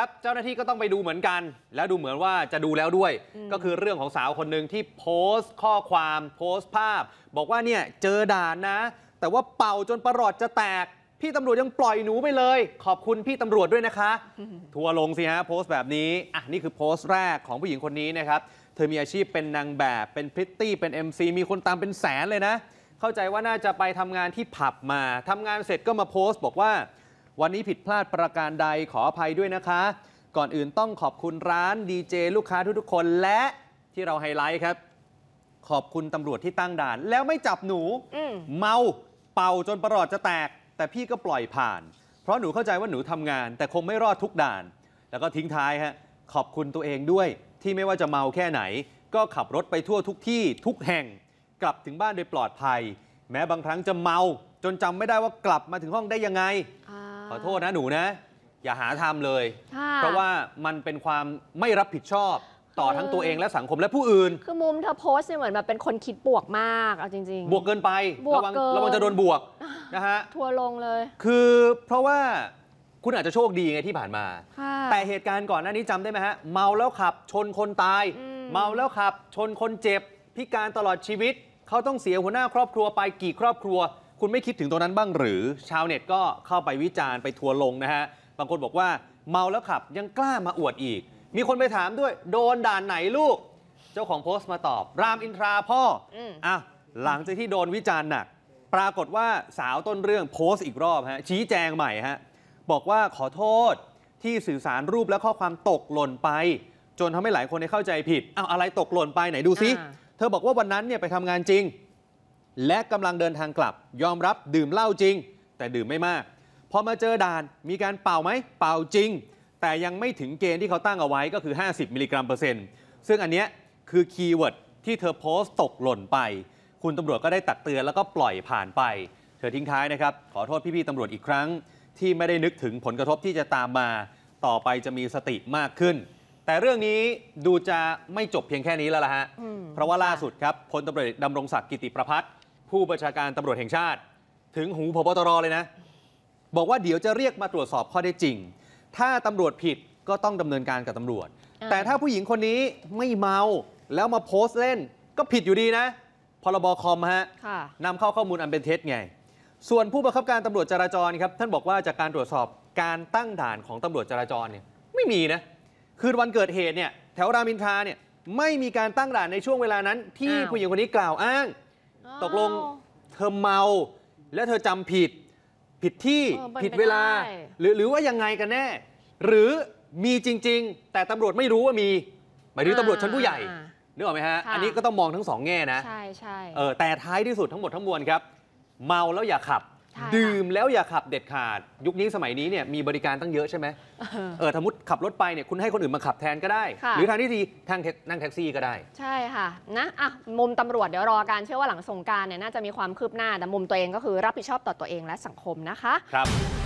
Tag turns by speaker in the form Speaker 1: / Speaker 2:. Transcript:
Speaker 1: ครับเจ้าหน้าที่ก็ต้องไปดูเหมือนกัน แล้วดูเหมือนว่าจะดูแล้วด้วย ก็คือเรื่องของสาวคนหนึ่งที่โพสต์ข้อความโพสต์ภาพ บอกว่าเนี่ยเจอด่านนะแต่ว่าเป่าจนประหลอดจะแตก พี่ตำรวจยังปล่อยหนูไปเลย ขอบคุณพี่ตำรวจด้วยนะคะ ทัวลงสิฮะโพสต์แบบนี้อ่ะนี่คือโพสต์แรกของผู้หญิงคนนี้นะครับเธอมีอาชีพเป็นนางแบบ เป็นพริตตี้เป็น MC มีคนตามเป็นแสนเลยนะ เข้าใจว่าน่าจะไปทำงานที่ผับมาทำงานเสร็จก็มาโพสต์บอกว่าวันนี้ผิดพลาดประการใดขออภัยด้วยนะคะ ก่อนอื่นต้องขอบคุณร้านดีเจลูกค้าทุก ๆ คนและที่เราไฮไลท์ครับ ขอบคุณตำรวจที่ตั้งด่านแล้วไม่จับหนูมเมาเป่าจนประหลอดจะแตก แต่พี่ก็ปล่อยผ่าน เพราะหนูเข้าใจว่าหนูทำงานแต่คงไม่รอดทุกด่าน แล้วก็ทิ้งท้ายฮะขอบคุณตัวเองด้วย ที่ไม่ว่าจะเมาแค่ไหน ก็ขับรถไปทั่วทุกที่ ทุกแห่ง กลับถึงบ้านโดยปลอดภัย แม้บางครั้งจะเมาจนจำไม่ได้ว่ากลับมาถึงห้องได้ยังไงขอโทษนะหนูนะ อย่าหาทาเลย เพราะว่ามันเป็นความไม่รับผิดชอบต่อทั้งตัวเองและสังคมและผู้อื่น คือมุมเธอโพสเนี่ยเหมือนแบบเป็นคนคิดบวกมากเอาจริง ๆ บวกเกินไปบวกระวังเกินระวังจะโดนบวกนะฮะทัวลงเลย คือเพราะว่าคุณอาจจะโชคดีไงที่ผ่านมา แต่เหตุการณ์ก่อนหน้านี้จำได้ไหมฮะ เมาแล้วขับชนคนตาย เมาแล้วขับชนคนเจ็บ พิการตลอดชีวิต เขาต้องเสียหัวหน้าครอบครัวไปกี่ครอบครัวคุณไม่คิดถึงตรงนั้นบ้างหรือชาวเน็ตก็เข้าไปวิจารณ์ไปทัวลงนะฮะ บางคนบอกว่าเมาแล้วขับยังกล้ามาอวดอีก มีคนไปถามด้วยโดนด่านไหนลูก เจ้าของโพสต์มาตอบรามอินทราพ่ออ่ะหลังจากที่โดนวิจารณ์หนักปรากฏว่าสาวต้นเรื่องโพสต์อีกรอบฮะชี้แจงใหม่ฮะบอกว่าขอโทษที่สื่อสารรูปและข้อความตกหล่นไปจนทำให้หลายคนได้เข้าใจผิดอ้าวอะไรตกหล่นไปไหนดูซิ เธอบอกว่าวันนั้นเนี่ยไปทำงานจริงและกำลังเดินทางกลับยอมรับดื่มเหล้าจริง แต่ดื่มไม่มาก พอมาเจอด่านมีการเป่าไหมเป่าจริง แต่ยังไม่ถึงเกณฑ์ที่เขาตั้งเอาไว้ก็คือ 50 มิลลิกรัมเปอร์เซ็นต์ซึ่งอันนี้คือคีย์เวิร์ดที่เธอโพสต์ตกหล่นไป คุณตำรวจก็ได้ตักเตือนแล้วก็ปล่อยผ่านไป เธอทิ้งท้ายนะครับ ขอโทษพี่ๆตำรวจอีกครั้ง ที่ไม่ได้นึกถึงผลกระทบที่จะตามมา ต่อไปจะมีสติมากขึ้น แต่เรื่องนี้ดูจะไม่จบเพียงแค่นี้แล้วล่ะฮะเพราะว่าล่าสุดครับพลตำรวจดำรงศักดิ์กิติประพัฒน์ผู้บัญชาการตำรวจแห่งชาติ ถึงหูพบตรเลยนะ บอกว่าเดี๋ยวจะเรียกมาตรวจสอบข้อได้จริง ถ้าตำรวจผิดก็ต้องดำเนินการกับตำรวจ แต่ถ้าผู้หญิงคนนี้ไม่เมา แล้วมาโพสต์เล่นก็ผิดอยู่ดีนะพรบคอม ฮะนำเข้าข้อมูลอันเป็นเท็จไง ส่วนผู้บังคับการตำรวจจราจรครับท่านบอกว่าจากการตรวจสอบการตั้งด่านของตำรวจจราจรเนี่ยไม่มีนะคืนวันเกิดเหตุเนี่ยแถวรามินทราเนี่ยไม่มีการตั้งด่านในช่วงเวลานั้น ที่ผู้หญิงคนนี้กล่าวอ้างตกลงเธอเมาแล้วเธอจำผิดผิดที่ผิดเวลา หรือหรือว่ายังไงกันแน่ หรือมีจริง ๆ แต่ตำรวจไม่รู้ว่ามี
Speaker 2: หมายถึงตำรวจชั้นผู้ใหญ่
Speaker 1: นึกออกไหมฮะะอันนี้ก็ต้องมองทั้งสองแง่นะใช่ใช่เออแต่ท้ายที่สุดทั้งหมดทั้งมวลครับ เมาแล้วอย่าขับดื่มแล้วอย่าขับเด็ดขาด ยุคนี้สมัยนี้เนี่ยมีบริการตั้งเยอะใช่ไหมเออสมมติขับรถไปเนี่ยคุณให้คนอื่นมาขับแทนก็ได้ หรือทางที่ดีทางแท็กนั่งแท็กซี่ก็ได้ ใช่ค่ะนะอ่ะ มุมตำรวจเดี๋ยวรอการเชื่อว่าหลังสงการเนี่ยน่าจะมีความคืบหน้า แต่มุมตัวเองก็คือรับผิดชอบต่อตัวเองและสังคมนะคะ ครับ